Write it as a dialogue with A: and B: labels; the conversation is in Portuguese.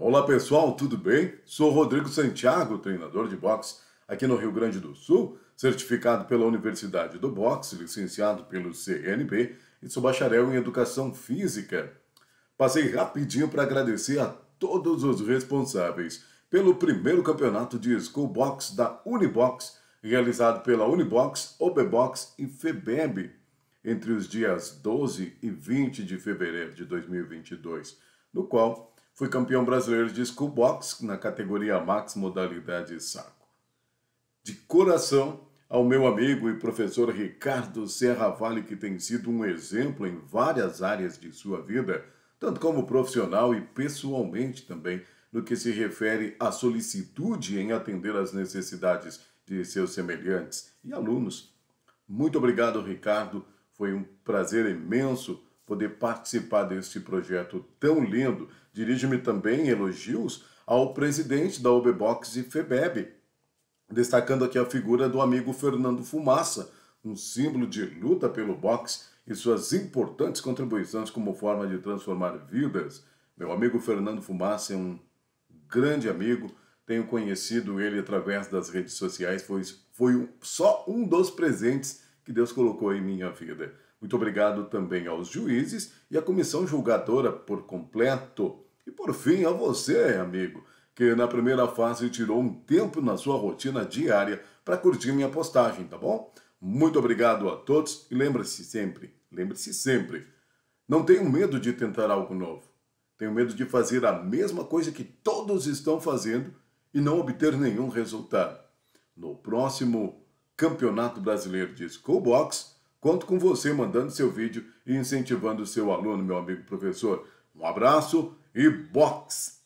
A: Olá pessoal, tudo bem? Sou Rodrigo Santiago, treinador de boxe aqui no Rio Grande do Sul, certificado pela Universidade do Boxe, licenciado pelo CNB e sou bacharel em Educação Física. Passei rapidinho para agradecer a todos os responsáveis pelo primeiro campeonato de School Box da Unibox, realizado pela Unibox, OBBox e FEBEB entre os dias 12 e 20 de fevereiro de 2022, no qual Fui campeão brasileiro de school box na categoria max modalidade saco. De coração ao meu amigo e professor Ricardo Serra Vale, que tem sido um exemplo em várias áreas de sua vida, tanto como profissional e pessoalmente também, no que se refere à solicitude em atender às necessidades de seus semelhantes e alunos. Muito obrigado, Ricardo. Foi um prazer imenso poder participar deste projeto tão lindo. Dirijo-me também elogios ao presidente da OBBox e FEBEB, destacando aqui a figura do amigo Fernando Fumaça, um símbolo de luta pelo boxe e suas importantes contribuições como forma de transformar vidas. Meu amigo Fernando Fumaça é um grande amigo, tenho conhecido ele através das redes sociais, foi, foi só um dos presentes que Deus colocou em minha vida. Muito obrigado também aos juízes e à comissão julgadora por completo. E por fim, a você, amigo, que na primeira fase tirou um tempo na sua rotina diária para curtir minha postagem, tá bom? Muito obrigado a todos e lembre-se sempre, lembre-se sempre, não tenho medo de tentar algo novo. Tenho medo de fazer a mesma coisa que todos estão fazendo e não obter nenhum resultado. No próximo Campeonato Brasileiro de Box, Conto com você mandando seu vídeo e incentivando o seu aluno, meu amigo professor. Um abraço e box!